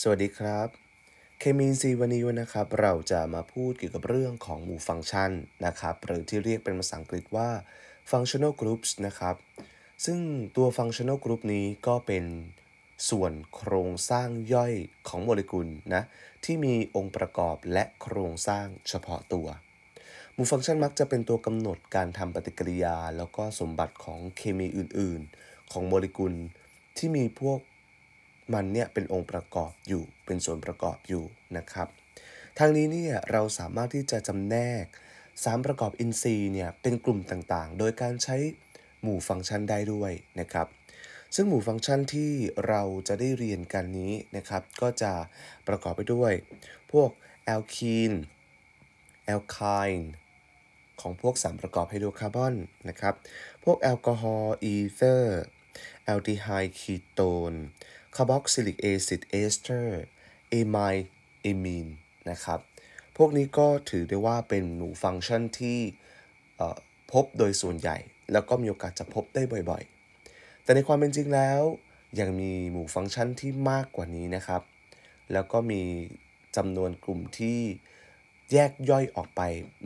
สวัสดีครับเคมีซีวันนี้นะครับ เราจะมาพูดเกี่ยวกับเรื่องของหมู่ฟังก์ชันนะครับ หรือที่เรียกเป็นภาษาอังกฤษว่า functional groups นะครับซึ่งตัว functional group นี้ก็เป็นส่วนโครงสร้างย่อยของโมเลกุลนะ ที่มีองค์ประกอบและโครงสร้างเฉพาะตัว หมู่ฟังก์ชันมักจะเป็นตัวกำหนดการทำปฏิกิริยาแล้วก็สมบัติของเคมีอื่นๆ ของโมเลกุลที่มีพวกมันเนี่ยเป็นองค์ประกอบอยู่ เป็นส่วนประกอบอยู่นะครับทางนี้เนี่ยเราสามารถที่จะจำแนกสารประกอบอินทรีย์เนี่ยเป็นกลุ่มต่างๆ โดยการใช้หมู่ฟังก์ชันได้ด้วยนะครับ ซึ่งหมู่ฟังก์ชันที่เราจะได้เรียนกันนี้นะครับก็จะประกอบไปด้วยพวกแอลคีนแอลไคน์ของพวกสารประกอบไฮโดรคาร์บอนนะครับ พวกแอลกอฮอล์อีเธอร์ แอลดีไฮด์ คีโตนคาร์บอกซิลิกแอซิดเอสเตอร์เอไมเอมีนนะครับ พวกนี้ก็ถือได้ว่าเป็นหนูฟังก์ชันที่พบโดยส่วนใหญ่ แล้วก็มีโอกาสจะพบได้บ่อยๆ แต่ในความเป็นจริงแล้ว ยังมีหมู่ฟังก์ชันที่มากกว่านี้นะครับ แล้วก็มีจำนวนกลุ่มที่แยกย่อยออกไป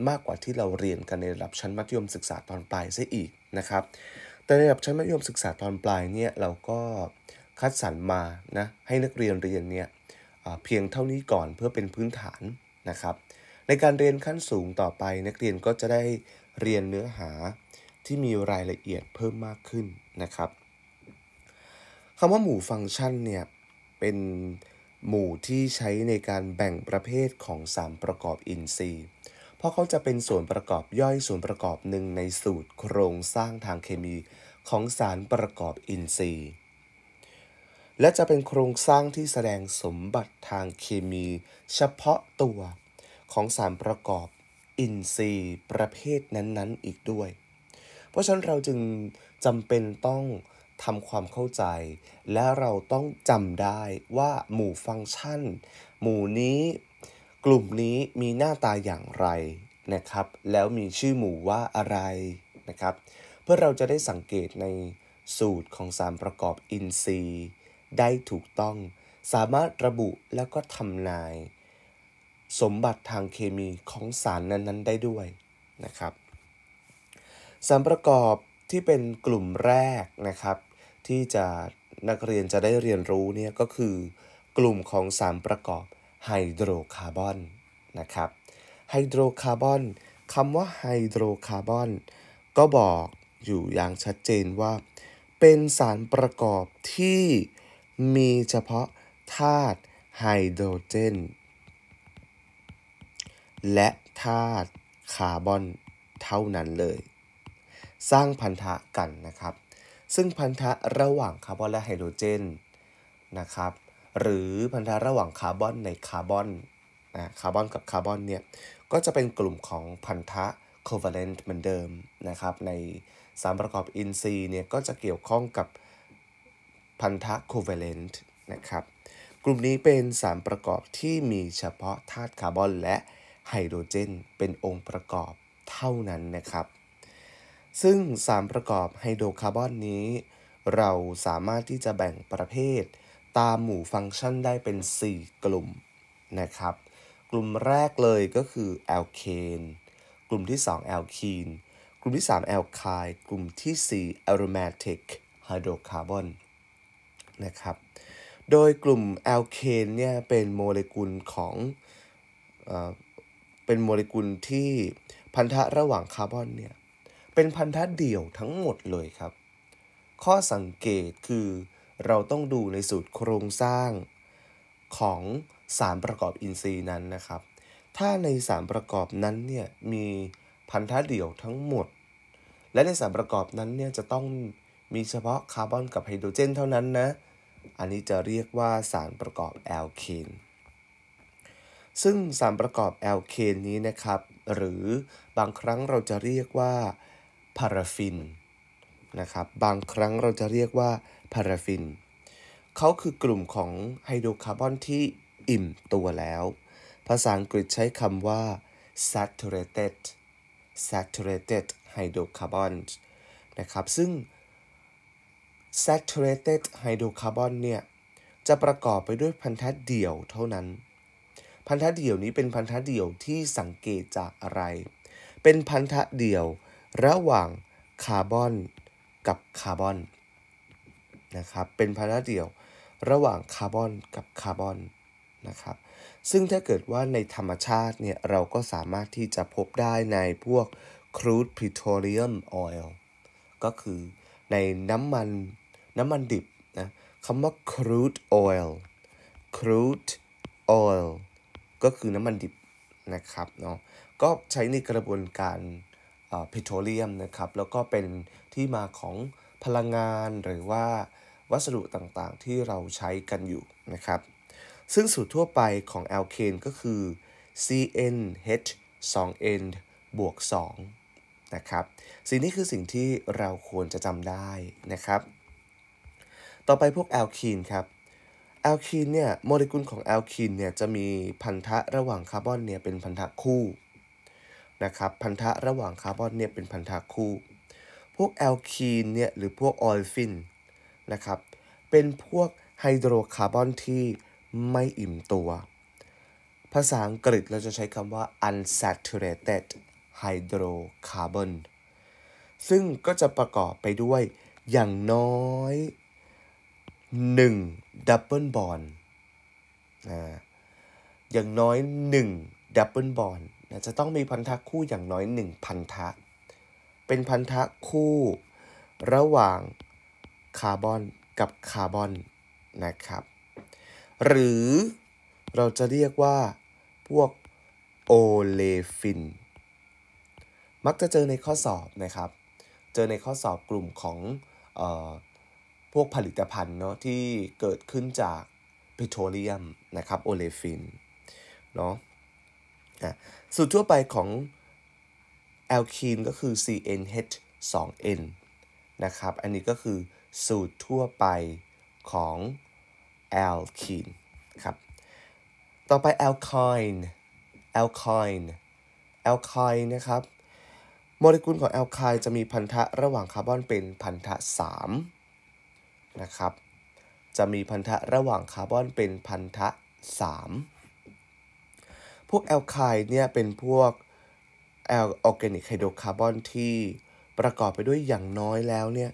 มากกว่าที่เราเรียนกันในระดับชั้นมัธยมศึกษาตอนปลายซะอีกนะครับ แต่ในระดับชั้นมัธยมศึกษาตอนปลายเนี่ย เราก็คัดสรรมานะให้นักเรียนเรียนเนี่ยเพียงเท่านี้ก่อนเพื่อเป็นพื้นฐานนะครับ ในการเรียนขั้นสูงต่อไปนักเรียนก็จะได้เรียนเนื้อหาที่มีรายละเอียดเพิ่มมากขึ้นนะครับคำว่าหมู่ฟังก์ชันเนี่ยเป็นหมู่ที่ใช้ในการแบ่งประเภทของสารประกอบอินทรีย์ เพราะเขาจะเป็นส่วนประกอบย่อยส่วนประกอบหนึ่งในสูตรโครงสร้างทางเคมีของสารประกอบอินทรีย์และจะเป็นโครงสร้างที่แสดงสมบัติทางเคมีเฉพาะตัวของสารประกอบ อินทรีย์ประเภทนั้นๆอีกด้วย เพราะฉะนั้นเราจึงจำเป็นต้องทำความเข้าใจ และเราต้องจำได้ว่าหมู่ฟังก์ชัน หมู่นี้กลุ่มนี้มีหน้าตาอย่างไรนะครับ แล้วมีชื่อหมู่ว่าอะไรนะครับ เพื่อเราจะได้สังเกตในสูตรของสารประกอบอินทรีย์ได้ถูกต้องสามารถระบุแล้วก็ทำนาย สมบัติทางเคมีของสารนั้นๆ ได้ด้วยนะครับสารประกอบที่เป็นกลุ่มแรกนะครับ ที่จะนักเรียนจะได้เรียนรู้เนี่ยก็คือ กลุ่มของสารประกอบไฮโดรคาร์บอนนะครับไฮโดรคาร์บอนคำว่าไฮโดรคาร์บอนก็บอกอยู่อย่างชัดเจนว่า เป็นสารประกอบที่มีเฉพาะธาตุไฮโดรเจน และธาตุคาร์บอนเท่านั้นเลย สร้างพันธะกันนะครับซึ่งพันธะระหว่างคาร์บอนและไฮโดรเจนนะครับหรือพันธะระหว่างคาร์บอนในคาร์บอนนะคาร์บอนกับคาร์บอนเนี่ยก็จะเป็นกลุ่มของพันธะโคเวเลนต์เหมือนเดิมนะครับในสารประกอบอินทรีย์เนี่ยก็จะเกี่ยวข้องกับพันธะโคเวเลนต์นะครับ กลุ่มนี้เป็นสารประกอบที่มีเฉพาะธาตุคาร์บอน และไฮโดรเจนเป็นองค์ประกอบเท่านั้นนะครับ ซึ่งสารประกอบไฮโดรคาร์บอนนี้เราสามารถที่จะแบ่งประเภทตามหมู่ฟังก์ชันได้เป็น 4 กลุ่มนะครับ กลุ่มแรกเลยก็คือแอลเคน กลุ่มที่2แอลคีนกลุ่มที่3แอลคายกลุ่มที่ 4 aromatic hydrocarbon นนะครับ โดยกลุ่มแอลเคนเนี่ยเป็นโมเลกุลของ เอ่อ เป็นโมเลกุลที่พันธะระหว่างคาร์บอนเนี่ย เป็นพันธะเดี่ยวทั้งหมดเลยครับ ข้อสังเกตคือเราต้องดูในสูตรโครงสร้างของสารประกอบอินทรีย์นั้นนะครับ ถ้าในสารประกอบนั้นเนี่ยมีพันธะเดี่ยวทั้งหมด และในสารประกอบนั้นเนี่ยจะต้องมีเฉพาะคาร์บอนกับไฮโดรเจนเท่านั้นนะอันนี้จะเรียกว่าสารประกอบแอลเคนซึ่งสารประกอบ แอลเคนนี้นะครับหรือบางครั้งเราจะเรียกว่า พาราฟินนะครับบางครั้งเราจะเรียกว่า พาราฟินเขาคือกลุ่มของ ไฮโดรคาร์บอนที่อิ่มตัวแล้ว ภาษาอังกฤษใช้คำว่า saturated saturated hydrocarbons นะครับ ซึ่ง saturated hydrocarbon เนี่ยจะประกอบไปด้วยพันธะเดี่ยวเท่านั้น พันธะเดี่ยวนี้เป็นพันธะเดี่ยวที่สังเกตจากอะไร เป็นพันธะเดี่ยวระหว่างคาร์บอนกับคาร์บอนนะครับ เป็นพันธะเดี่ยวระหว่างคาร์บอนกับคาร์บอนนะครับ ซึ่งถ้าเกิดว่าในธรรมชาติเนี่ยเราก็สามารถที่จะพบได้ในพวก crude petroleum oil ก็คือในน้ำมันน้ำมันดิบนะ คำว่า crude oil crude oil ก็คือน้ำมันดิบนะครับเนาะ ก็ใช้ในกระบวนการปิโตรเลียมนะครับ แล้วก็เป็นที่มาของพลังงานหรือว่าวัสดุต่างๆที่เราใช้กันอยู่นะครับ ซึ่งสูตรทั่วไปของแอลเคนก็คือ CnH 2n บวก2นะครับ สิ่งนี้คือสิ่งที่เราควรจะจำได้นะครับต่อไปพวกแอลคีนครับ แอลคีนเนี่ยโมเลกุลของแอลคีนเนี่ยจะมีพันธะระหว่างคาร์บอนเนี่ยเป็นพันธะคู่นะครับ พันธะระหว่างคาร์บอนเนี่ยเป็นพันธะคู่ พวกแอลคีนเนี่ยหรือพวกออลฟินนะครับเป็นพวกไฮโดรคาร์บอนที่ไม่อิ่มตัวภาษาอังกฤษเราจะใช้คำว่า unsaturated hydrocarbon ซึ่งก็จะประกอบไปด้วยอย่างน้อยหนึ่งดับเบิลบอลอย่างน้อยหนึ่งดับเบิลบอลจะต้องมีพันธะคู่อย่างน้อยหนึ่งพันธะ เป็นพันธะคู่ระหว่างคาร์บอนกับคาร์บอนนะครับ หรือเราจะเรียกว่าพวกโอเลฟิน มักจะเจอในข้อสอบนะครับ เจอในข้อสอบกลุ่มของวกผลิตภัณฑ์เนาะที่เกิดขึ้นจากปิโตรเลียมนะครับโอเลฟินเนาะสูตรทั่วไปของ แอลคีนก็คือ CnH2n นะครับอันนี้ก็คือสูตรทั่วไปของ แอลคีนครับต่อไปแอลคอยน์แอลคอยน์แอลคอยน์นะครับโมเลกุลของแอลคายจะมีพันธะระหว่างคาร์บอนเป็นพันธะ 3นะครับ จะมีพันธะระหว่างคาร์บอนเป็นพันธะ 3พวกแอลไคล์เนี่ยเป็นพวกแอลออร์แกนิกไฮโดรคาร์บอนที่ประกอบไปด้วยอย่างน้อยแล้วเนี่ย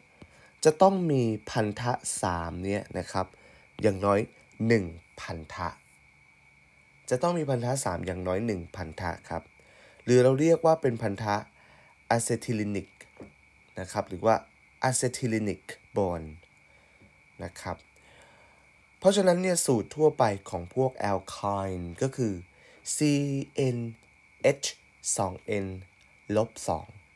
จะต้องมีพันธะ3เนี่ยนะครับ อย่างน้อย1พันธะ จะต้องมีพันธะ 3 อย่างน้อย1พันธะครับ หรือเราเรียกว่าเป็นพันธะอะเซทิลินิกนะครับ หรือว่าอะเซทิลินิกบอนด์นะครับ เพราะฉะนั้นเนี่ยสูตรทั่วไปของพวกแอลคายน์ก็คือ CnH 2n ลบ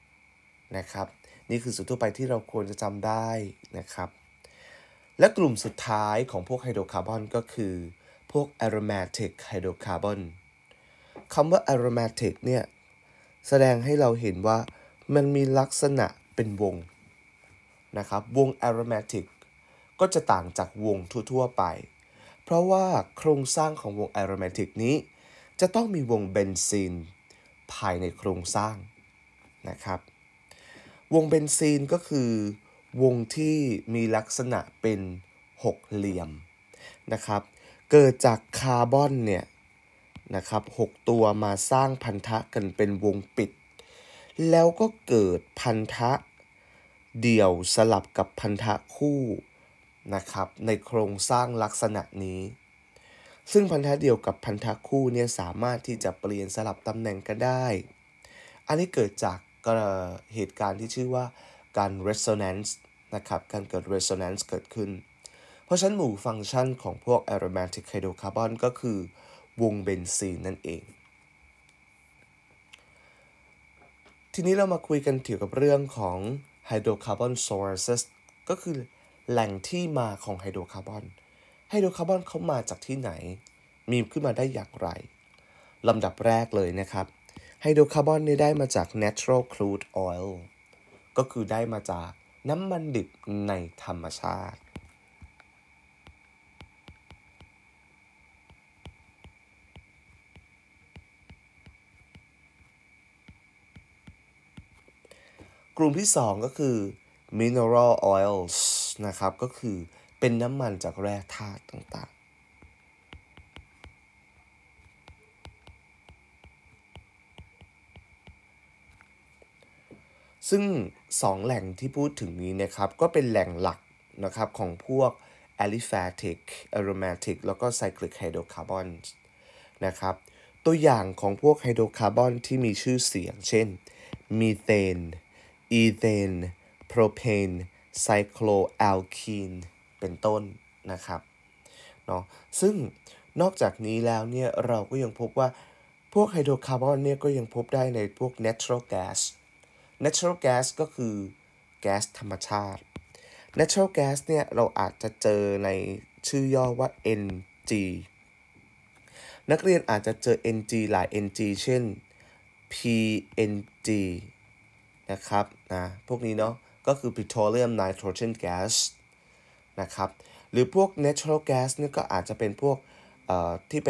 2นะครับ นี่คือสูตรทั่วไปที่เราควรจะจำได้นะครับ และกลุ่มสุดท้ายของพวกไฮโดรคาร์บอนก็คือพวกโ r o m a t i c ฮโดรคาร์บอนคำว่า aromatic เนี่ยแสดงให้เราเห็นว่ามันมีลักษณะเป็นวงนะครับ วง aromatic ก็จะต่างจากวงทั่วๆไป เพราะว่าโครงสร้างของวงแอโรแมนติกนี้จะต้องมีวงเบนซินภายในโครงสร้างนะครับ วงเบนซินก็คือวงที่มีลักษณะเป็นหกเหลี่ยมนะครับ เกิดจากคาร์บอนเนี่ยนะครับหกตัวมาสร้างพันธะกันเป็นวงปิด แล้วก็เกิดพันธะ เดี่ยวสลับกับพันธะคู่นะครับในโครงสร้างลักษณะนี้ ซึ่งพันธะเดียวกับพันธะคู่เนี่ยสามารถที่จะเปลี่ยนสลับตำแหน่งกันได้ อันนี้เกิดจากเหตุการณ์ที่ชื่อว่าการ resonance นะครับการเกิด resonance เกิดขึ้น เพราะฉะนั้นหมู่ฟังก์ชันของพวก aromatic hydrocarbon ก็คือวงเบนซีนนั่นเอง ทีนี้เรามาคุยกันเกี่ยวกับเรื่องของ hydrocarbon sources ก็คือแหล่งที่มาของไฮโดรคาร์บอน ไฮโดรคาร์บอนเขามาจากที่ไหน มีขึ้นมาได้อย่างไร ลำดับแรกเลยนะครับ ไฮโดรคาร์บอนนี่ได้มาจาก natural crude oil ก็คือได้มาจากน้ำมันดิบในธรรมชาติ กลุ่มที่ 2 ก็คือ mineral oils นะครับก็คือเป็นน้ำมันจากแร่ธาตุต่างๆ ซึ่ง 2 แหล่งที่พูดถึงนี้นะครับก็เป็นแหล่งหลักนะครับของพวก aliphatic aromatic แล้วก็ cyclic hydrocarbons นะครับตัวอย่างของพวกไฮโดรคาร์บอนที่มีชื่อเสียงเช่นมีเทนอีเทนโพรเพนไซโคลอัลคีนเป็นต้นนะครับเนาะซึ่งนอกจากนี้แล้วเนี่ย เราก็ยังพบว่าพวกไฮโดรคาร์บอนเนี่ยก็ยังพบได้ในพวก natural gas natural gas ก็คือแก๊สธรรมชาติ natural gas เนี่ยเราอาจจะเจอในชื่อย่อว่า NG นักเรียนอาจจะเจอ NG หลาย NG เช่น PNG นะครับนะพวกนี้เนาะก็คือ petroleum nitrogen gas นะครับ หรือพวก natural gas นี่ก็อาจจะเป็นพวกที่ไป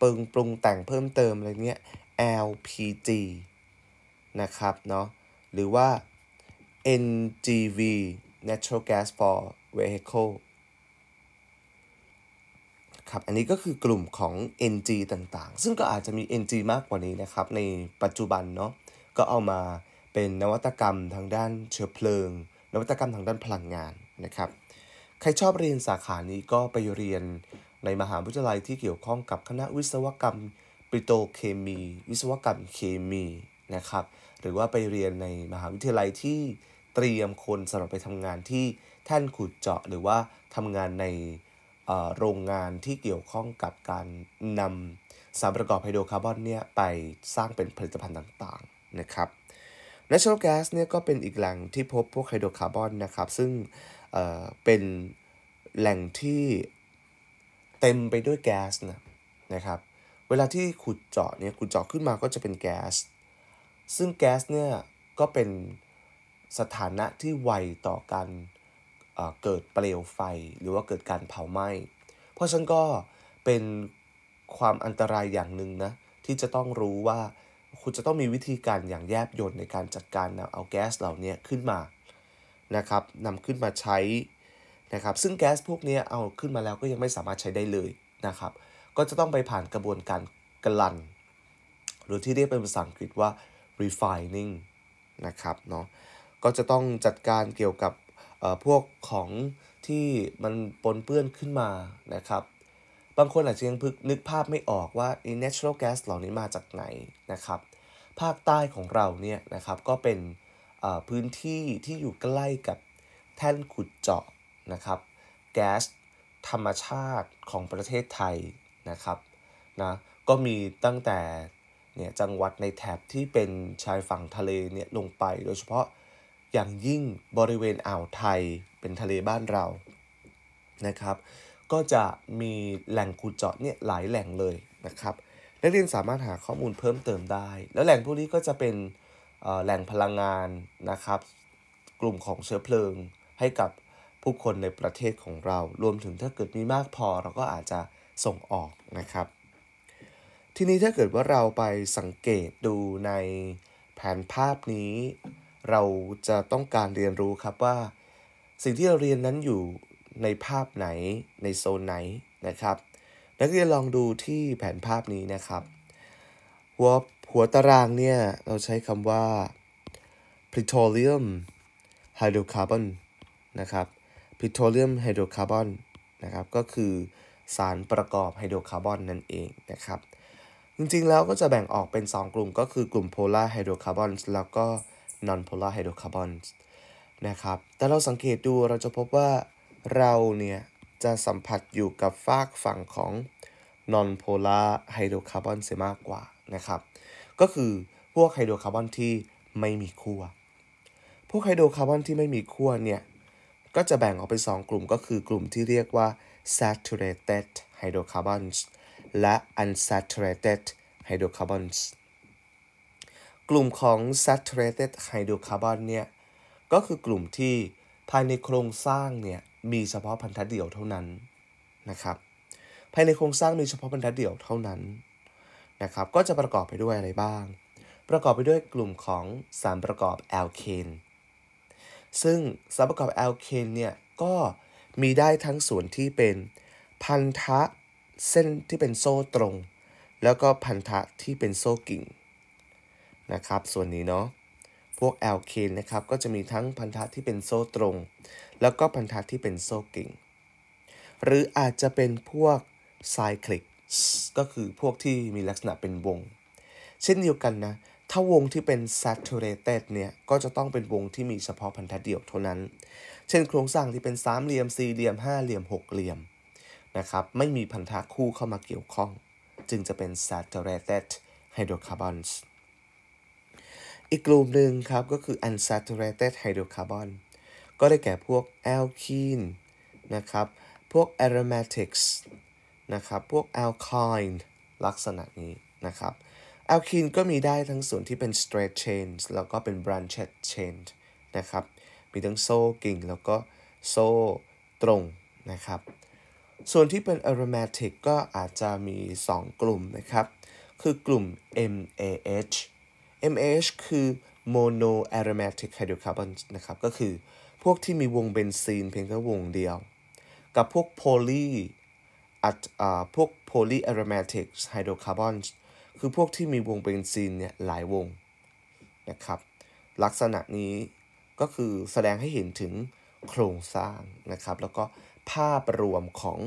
ปรุงปรุงแต่งเพิ่มเติมอะไรเนี้ย LPG นะครับเนาะหรือว่า NGV natural gas for vehicle ครับอันนี้ก็คือกลุ่มของ NG ต่างๆ ซึ่งก็อาจจะมี NG มากกว่านี้นะครับ ในปัจจุบันเนาะก็เอามาเป็นนวัตกรรมทางด้านเชื้อเพลิง นวัตกรรมทางด้านพลังงานนะครับ ใครชอบเรียนสาขานี้ก็ไปเรียนในมหาวิทยาลัยที่เกี่ยวข้องกับคณะวิศวกรรมปิโตเคมี วิศวกรรมเคมีนะครับ หรือว่าไปเรียนในมหาวิทยาลัยที่เตรียมคนสำหรับไปทำงานที่แท่นขุดเจาะ หรือว่าทำงานในโรงงานที่เกี่ยวข้องกับการนำสารประกอบไฮโดรคาร์บอนเนี่ยไปสร้างเป็นผลิตภัณฑ์ต่างๆนะครับ natural gas เนี่ยก็เป็นอีกแหล่งที่พบพวกไฮโดรคาร์บอนนะครับซึ่งเเป็นแหล่งที่เต็มไปด้วยแก๊สนะนะครับเวลาที่ขุดเจาะเนี่ยขุดเจาะขึ้นมาก็จะเป็นแก๊สซึ่งแก๊สเนี่ยก็เป็นสถานะที่ไวต่อการเกิดเปลวไฟหรือว่าเกิดการเผาไหม้ เพราะฉะนั้นก็เป็นความอันตรายอย่างหนึ่งนะที่จะต้องรู้ว่าคุณจะต้องมีวิธีการอย่างแยบยลในการจัดการนำเอาแก๊สเหล่านี้ขึ้นมานะครับนำขึ้นมาใช้นะครับ ซึ่งแก๊สพวกนี้เอาขึ้นมาแล้วก็ยังไม่สามารถใช้ได้เลยนะครับ ก็จะต้องไปผ่านกระบวนการกลั่นหรือที่เรียกเป็นภาษาอังกฤษว่า refining นะครับเนาะก็จะต้องจัดการเกี่ยวกับพวกของที่มันปนเปื้อนขึ้นมานะครับบางคนอาจจะยังพึกนึกภาพไม่ออกว่าอิ natural gas เหล่านี้มาจากไหนนะครับ ภาคใต้ของเราเนี่ยนะครับก็เป็นพื้นที่ที่อยู่ใกล้กับแท่นขุดเจาะนะครับแก๊สธรรมชาติของประเทศไทยนะครับนะก็มีตั้งแต่เนี่ยจังหวัดในแถบที่เป็นชายฝั่งทะเลเนี่ยลงไปโดยเฉพาะอย่างยิ่งบริเวณอ่าวไทยเป็นทะเลบ้านเรานะครับก็จะมีแหล่งขุดเจาะเนี่ยหลายแหล่งเลยนะครับนักเรียนสามารถหาข้อมูลเพิ่มเติมได้ แล้วแหล่งพวกนี้ก็จะเป็นแหล่งพลังงานนะครับ กลุ่มของเชื้อเพลิง ให้กับผู้คนในประเทศของเรา รวมถึงถ้าเกิดมีมากพอเราก็อาจจะส่งออกนะครับ ทีนี้ถ้าเกิดว่าเราไปสังเกตดูในแผนภาพนี้ เราจะต้องการเรียนรู้ครับว่าสิ่งที่เราเรียนนั้นอยู่ในภาพไหนในโซนไหนนะครับนักเรียนลองดูที่แผนภาพนี้นะครับ หัวหัวตารางเนี่ย เราใช้คำว่า petroleum hydrocarbon นะครับ petroleum hydrocarbon นะครับ ก็คือสารประกอบไฮโดรคาร์บอนนั่นเองนะครับ จริงๆแล้วก็จะแบ่งออกเป็น 2 กลุ่ม ก็คือกลุ่มโพลาร์ไฮโดรคาร์บอนแล้วก็นอนโพลาร์ไฮโดรคาร์บอนนะครับ แต่เราสังเกตดูเราจะพบว่าเราเนี่ยจะสัมผัสอยู่กับฟากฝั่งของน o n p o l าไฮโดรคาร์บอนเสียมากกว่านะครับ ก็คือพวกไฮโดรคาร์บอนที่ไม่มีขั้วพวกไฮโดรคาร์บอนที่ไม่มีขั้วเนี่ย ก็จะแบ่งออกเป็น2กลุ่มก็คือกลุ่มที่เรียกว่า saturated hydrocarbons และ unsaturated hydrocarbons กลุ่มของ saturated hydrocarbon เนี่ย ก็คือกลุ่มที่ภายในโครงสร้างเนี่ยมีเฉพาะพันธะเดี่ยวเท่านั้นนะครับภายในโครงสร้างมีเฉพาะพันธะเดี่ยวเท่านั้นนะครับ ก็จะประกอบไปด้วยอะไรบ้าง ประกอบไปด้วยกลุ่มของ สารประกอบแอลเคนซึ่งสารประกอบแอลเคนเนี่ยก็มีได้ทั้งส่วนที่เป็นพันธะเส้นที่เป็นโซ่ตรง แล้วก็พันธะที่เป็นโซ่กิ่งนะครับ ส่วนนี้เนาะพวกแอลเคนนะครับก็จะมีทั้งพันธะที่เป็นโซ่ตรง แล้วก็พันธะที่เป็นโซ่ กิ่ง หรืออาจจะเป็นพวกไซคลิกก็คือพวกที่มีลักษณะเป็นวง เช่นเดียวกันนะถ้าวงที่เป็น saturated เนี่ยก็จะต้องเป็นวงที่มีเฉพาะพันธะเดียวเท่านั้น เช่น โครงสร้างที่เป็นสามเหลี่ยมสี่เหลี่ยมห้าเหลี่ยมหกเหลี่ยมนะครับไม่มีพันธะคู่เข้ามาเกี่ยวข้อง จึงจะเป็น saturated hydrocarbons อีกกลุ่มหนึ่งครับ ก็คือ unsaturated hydrocarbon ก็ได้แก่พวก alkene นะครับ พวก aromatics นะครับ พวก alkyne ลักษณะนี้นะครับ alkene ก็มีได้ทั้งส่วนที่เป็น straight c h a i n แล้วก็เป็น branched chain นะครับ มีทั้งโซ่กิ่งแล้วก็โซ่ตรงนะครับ ส่วนที่เป็น aromatic ก็อาจจะมี 2 กลุ่มนะครับ คือกลุ่ม MAH MH คือ mono aromatic hydrocarbon นะครับ ก็คือพวกที่มีวงเบนซีนเพียงแค่วงเดียว กับพวก poly อัดพวก poly aromatic hydrocarbon คือพวกที่มีวงเบนซีนเนี่ยหลายวง นะครับ ลักษณะนี้ก็คือแสดงให้เห็นถึงโครงสร้างนะครับ แล้วก็ภาพรวมของ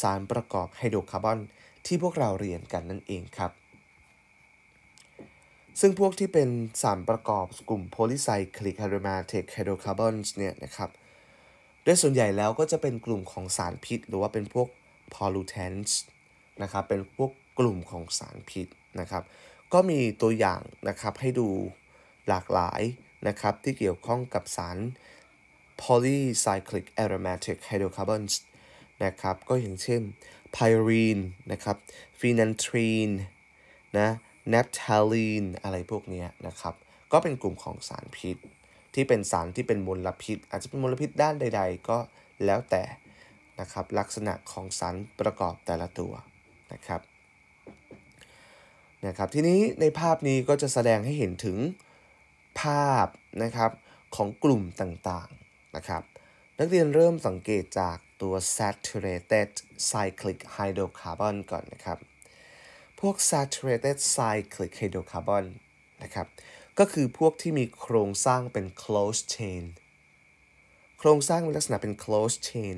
สารประกอบไฮโดรคาร์บอนที่พวกเราเรียนกันนั่นเองครับซึ่งพวกที่เป็นสารประกอบกลุ่มโพลิไซคลิกไฮโดรมาเทคไฮโดรคาร์บอนเนี่ยนะครับด้วยส่วนใหญ่แล้วก็จะเป็นกลุ่มของสารพิษหรือว่าเป็นพวกพอลูเทนส์นะครับเป็นพวกกลุ่มของสารพิษนะครับ ก็มีตัวอย่างนะครับให้ดูหลากหลายนะครับที่เกี่ยวข้องกับสาร polycyclic aromatic hydrocarbons นะครับก็อย่างเช่น pyrene นะครับ phenanthrene นะเนปทาลีนอะไรพวกนี้นะครับ ก็เป็นกลุ่มของสารพิษ ที่เป็นสารที่เป็นมลพิษ อาจจะเป็นมลพิษด้านใดๆก็แล้วแต่ นะครับ ลักษณะของสารประกอบแต่ละตัว นะครับนะครับ ทีนี้ในภาพนี้ก็จะแสดงให้เห็นถึงภาพนะครับของกลุ่มต่างๆนะครับ นักเรียนเริ่มสังเกตจากตัว saturated cyclic hydrocarbon ก่อนนะครับพวก saturated cyclic hydrocarbon นะครับ ก็คือพวกที่มีโครงสร้างเป็น closed chain โครงสร้างมีลักษณะเป็น closed chain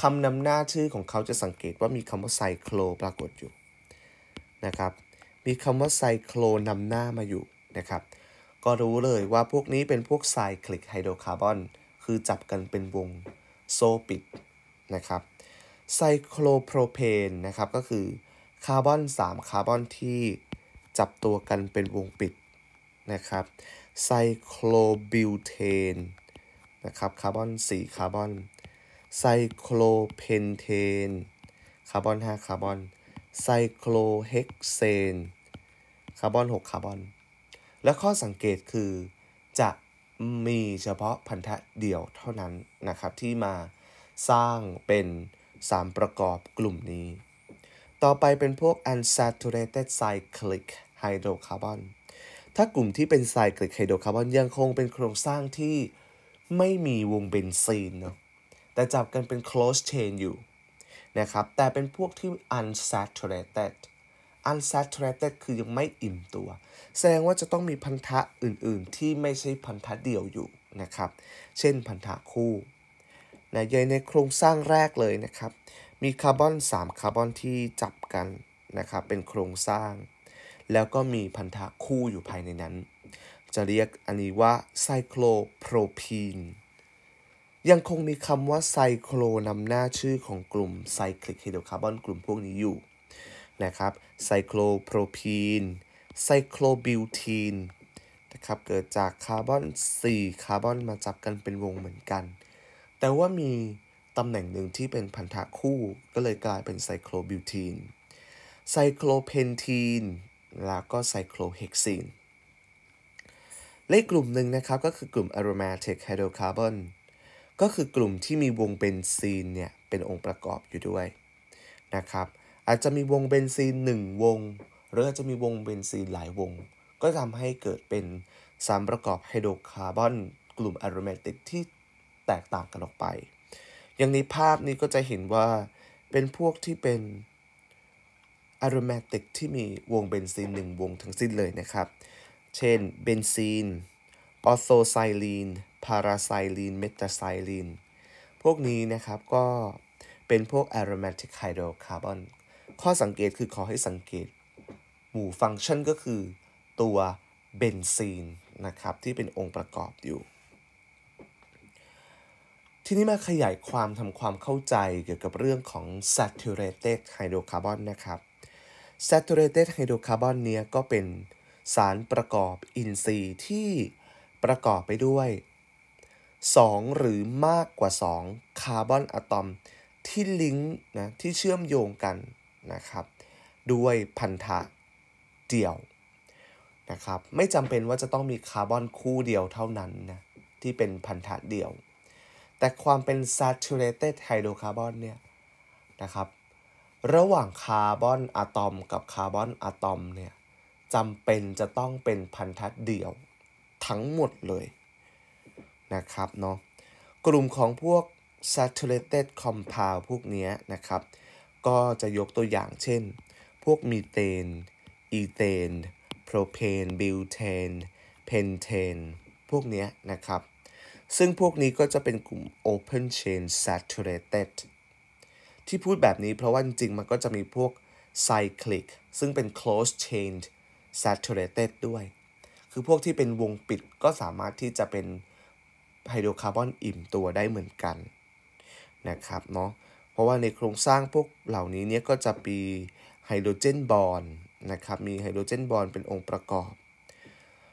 คำนำหน้าชื่อของเขาจะสังเกตว่ามีคำว่าไซโคลปรากฏอยู่นะครับ มีคำว่าไซโคลนำหน้ามาอยู่นะครับ ก็รู้เลยว่าพวกนี้เป็นพวกไซคลิกไฮโดรคาร์บอน คือจับกันเป็นวง โซปิดนะครับ ไซโคลโพรเพนนะครับก็คือคาร์บอน3คาร์บอนที่จับตัวกันเป็นวงปิดนะครับไซโครบิวเทนนะครับคาร์บอน 4 คาร์บอนไซโครเพนเทนคาร์บอน 5 คาร์บอนไซโครเฮกเซนคาร์บอน6คาร์บอนและข้อสังเกตคือจะมีเฉพาะพันธะเดี่ยวเท่านั้นนะครับที่มาสร้างเป็นสาประกอบกลุ่มนี้ต่อไปเป็นพวก unsaturated cyclic hydrocarbon ถ้ากลุ่มที่เป็น cyclic hydrocarbon ยังคงเป็นโครงสร้างที่ไม่มีวงเบนซีนเนาะ แต่จับกันเป็น close chain อยู่นะครับ แต่เป็นพวกที่ unsaturated unsaturated คือยังไม่อิ่มตัว แสดงว่าจะต้องมีพันธะอื่นๆ ที่ไม่ใช่พันธะเดียวอยู่นะครับ เช่นพันธะคู่นะยในโครงสร้างแรกเลยนะครับมีคาร์บอน 3 คาร์บอนที่จับกันนะครับเป็นโครงสร้าง แล้วก็มีพันธะคู่อยู่ภายในนั้น จะเรียกอันนี้ว่าไซโคลโพรพีนยังคงมีคำว่าไซโคลนำหน้าชื่อของกลุ่มไซคลิกไฮโดรคาร์บอนกลุ่มพวกนี้อยู่นะครับไซโคลโพรพีนไซโคลบิวทีนนะครับเกิดจากคาร์บอน 4 คาร์บอนมาจับกันเป็นวงเหมือนกัน แต่ว่ามีตำแหน่งหนึ่งที่เป็นพันธะคู่ก็เลยกลายเป็นไซโครบิวทีนไซโครเพนทีนแล้วก็ไซโครเฮกซีนเลขกลุ่มหนึ่งนะครับ ก็คือกลุ่ม aromatic hydrocarbon ก็คือกลุ่มที่มีวงเบนซีนเนี่ย เป็นองค์ประกอบอยู่ด้วยนะครับ อาจจะมีวงเบนซีน 1 วง หรืออาจจะมีวงเบนซีนหลายวง ก็ทำให้เกิดเป็นสารประกอบไฮโดรคาร์บอนกลุ่มอะโรมาติกที่แตกต่างกันออกไปอย่างในภาพนี้ก็จะเห็นว่า เป็นพวกที่เป็นอะโรมาติก ที่มีวงเบนซีนหนึ่งวงทั้งสิ้นเลยนะครับ เช่นเบนซีนออโซไซลีนพาราไซลีนเมตาไซลีนพวกนี้นะครับก็เป็นพวกอะโรมาติกไฮโดรคาร์บอนข้อสังเกตคือขอให้สังเกต หมู่ฟังก์ชันก็คือตัวเบนซีน นะครับ ที่เป็นองค์ประกอบอยู่ทีนี้มาขยายความทำความเข้าใจเกี่ยวกับเรื่องของ saturated hydrocarbon นะครับ saturated hydrocarbon เนี้ยก็เป็นสารประกอบอินทรีย์ที่ประกอบไปด้วย2 หรือมากกว่า 2 คาร์บอนอะตอมที่ลิงก์นะที่เชื่อมโยงกันนะครับด้วยพันธะเดี่ยวนะครับไม่จำเป็นว่าจะต้องมีคาร์บอนคู่เดียวเท่านั้นนะที่เป็นพันธะเดี่ยวแต่ความเป็น saturated hydrocarbon เนี่ยนะครับ ระหว่างคาร์บอนอะตอมกับคาร์บอนอะตอมเนี่ยจำเป็นจะต้องเป็นพันธะเดี่ยว ทั้งหมดเลยนะครับเนาะกลุ่มของพวก saturated compound พวกนี้นะครับ ก็จะยกตัวอย่างเช่น พวกมีเตนอีเตนโพรเพนบิวเทน เพนเทน พวกนี้นะครับซึ่งพวกนี้ก็จะเป็นกลุ่ม Open Chain Saturated ที่พูดแบบนี้เพราะว่าจริงมันก็จะมีพวก Cyclic ซึ่งเป็น Close Chain Saturated ด้วย คือพวกที่เป็นวงปิดก็สามารถที่จะเป็นไฮโดรคาร์บอนอิ่มตัวได้เหมือนกัน นะครับเนาะเพราะว่าในโครงสร้างพวกเหล่านี้เนี่ยก็จะมีไฮโดรเจนบอลนะครับมีไฮโดรเจนบอลเป็นองค์ประกอบ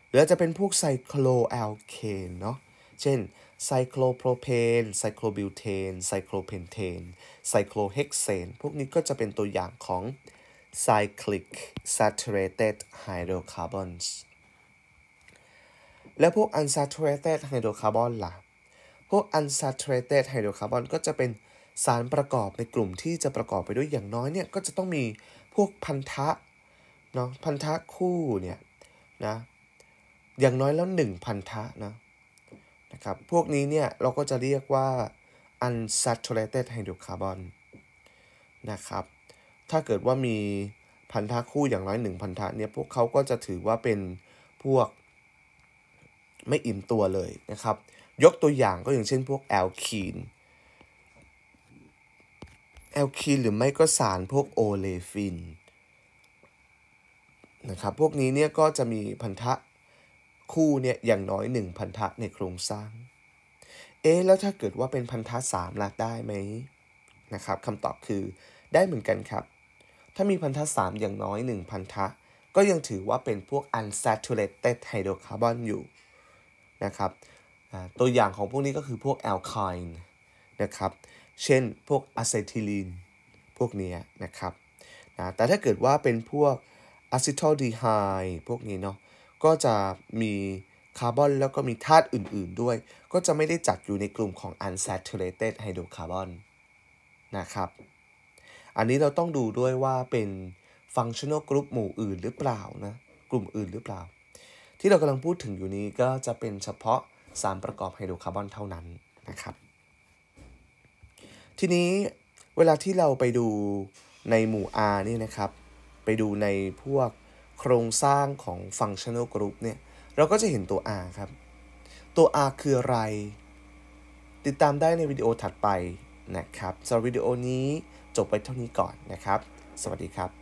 หรือจะเป็นพวกไซโคลแอลเคนเนาะเช่นไซโคลโพรเพนไซโคลบิวเทนไซโคลเพนเทนไซโคลเฮกเซนพวกนี้ก็จะเป็นตัวอย่างของ cyclic saturated hydrocarbons แล้วพวก unsaturated hydrocarbon ล่ะ พวก unsaturated hydrocarbon ก็จะเป็นสารประกอบในกลุ่มที่จะประกอบไปด้วยอย่างน้อยเนี่ย ก็จะต้องมีพวกพันธะเนาะพันธะคู่เนี่ยนะอย่างน้อยแล้ว 1 พันธะนะนะครับพวกนี้เนี่ยเราก็จะเรียกว่า unsaturated hydrocarbon นะครับถ้าเกิดว่ามีพันธะคู่อย่างน้อยหนึ่งพันธะเนี่ยพวกเขาก็จะถือว่าเป็นพวกไม่อิ่มตัวเลยนะครับยกตัวอย่างก็อย่างเช่นพวกแอลคีน แอลคีนหรือไม่ก็สารพวกโอเลฟินนะครับพวกนี้เนี่ยก็จะมีพันธะคู่เนี่ยอย่างน้อย1พันธะในโครงสร้าง เอ๊แล้วถ้าเกิดว่าเป็นพันธะ 3ล่ะได้ไหมนะครับคำตอบคือได้เหมือนกันครับ ถ้ามีพันธะ 3 อย่างน้อย1พันธะ ก็ยังถือว่าเป็นพวก unsaturated hydrocarbon อยู่นะครับตัวอย่างของพวกนี้ก็คือพวกแอลคน์นะครับเช่นพวกอะเซทิลีนพวกนี้นะครับนะแต่ถ้าเกิดว่าเป็นพวกอะซิทอลดีไฮพวกนี้เนาะก็จะมี คาร์บอนแล้วก็มีธาตุอื่นๆด้วย ก็จะไม่ได้จัดอยู่ในกลุ่มของ unsaturated hydrocarbon นะครับ อันนี้เราต้องดูด้วยว่าเป็น functional group หมู่อื่นหรือเปล่านะกลุ่มอื่นหรือเปล่า ที่เรากำลังพูดถึงอยู่นี้ก็จะเป็นเฉพาะสารประกอบไฮโดรคาร์บอนเท่านั้นนะครับทีนี้เวลาที่เราไปดูในหมู่ R นี่นะครับไปดูในพวกโครงสร้างของฟังชั่น n a l g r o u เนี่ย เราก็จะเห็นตัว R ครับ ตัว R คืออะไร ติดตามได้ในวิดีโอถัดไปนะครับสำหรับวิดีโอนี้จบไปเท่านี้ก่อนนะครับ สวัสดีครับ